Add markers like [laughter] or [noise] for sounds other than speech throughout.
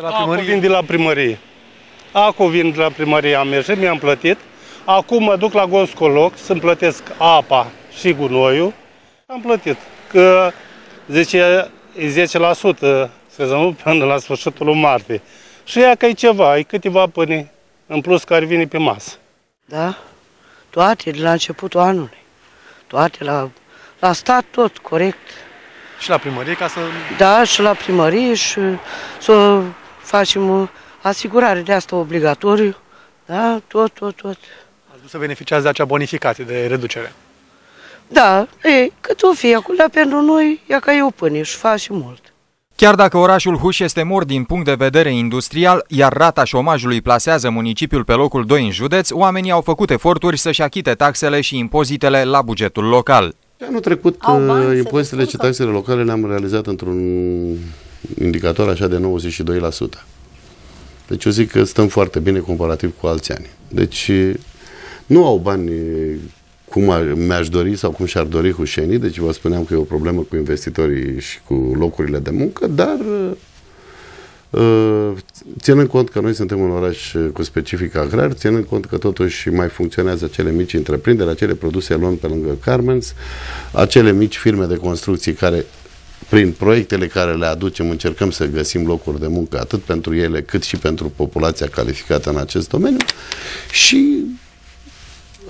De la primărie? Acum vin de la primărie. Acum vin de la primărie, am mers, mi-am plătit. Acum mă duc la Gonscoloc să-mi plătesc apa și gunoiul. Am plătit. Că zice 10% sezonul [laughs] până la sfârșitul lui martie. Și ea că e ceva, e câteva până în plus care vine pe masă. Da, toate de la începutul anului. Toate la, la stat, tot corect. Și la primărie ca să... Da, și la primărie și să facem asigurare de asta obligatoriu, da, tot, tot, tot. Ați vrut să beneficiați de acea bonificație, de reducere? Da, e, cât o fie acolo, pentru noi, ia ca până o și face mult. Chiar dacă orașul Huș este mor din punct de vedere industrial, iar rata șomajului plasează municipiul pe locul 2 în județ, oamenii au făcut eforturi să-și achite taxele și impozitele la bugetul local. Anul trecut, uh, impozitele și taxele locale le-am realizat într-un indicator așa de 92%. Deci eu zic că stăm foarte bine comparativ cu alți ani. Deci nu au bani cum mi-aș dori sau cum și-ar dori hușenii, deci vă spuneam că e o problemă cu investitorii și cu locurile de muncă, dar ă, ținând cont că noi suntem un oraș cu specific agrar, ținând cont că totuși mai funcționează acele mici întreprinderi, acele produse luăm pe lângă Carmen's, acele mici firme de construcții care prin proiectele care le aducem, încercăm să găsim locuri de muncă, atât pentru ele, cât și pentru populația calificată în acest domeniu și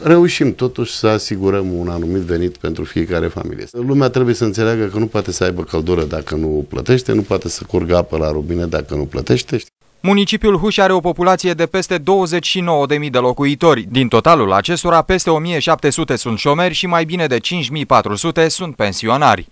reușim totuși să asigurăm un anumit venit pentru fiecare familie. Lumea trebuie să înțeleagă că nu poate să aibă căldură dacă nu plătește, nu poate să curgă apă la rubine dacă nu plătește. Municipiul Huș are o populație de peste 29.000 de locuitori. Din totalul acestora, peste 1.700 sunt șomeri și mai bine de 5.400 sunt pensionari.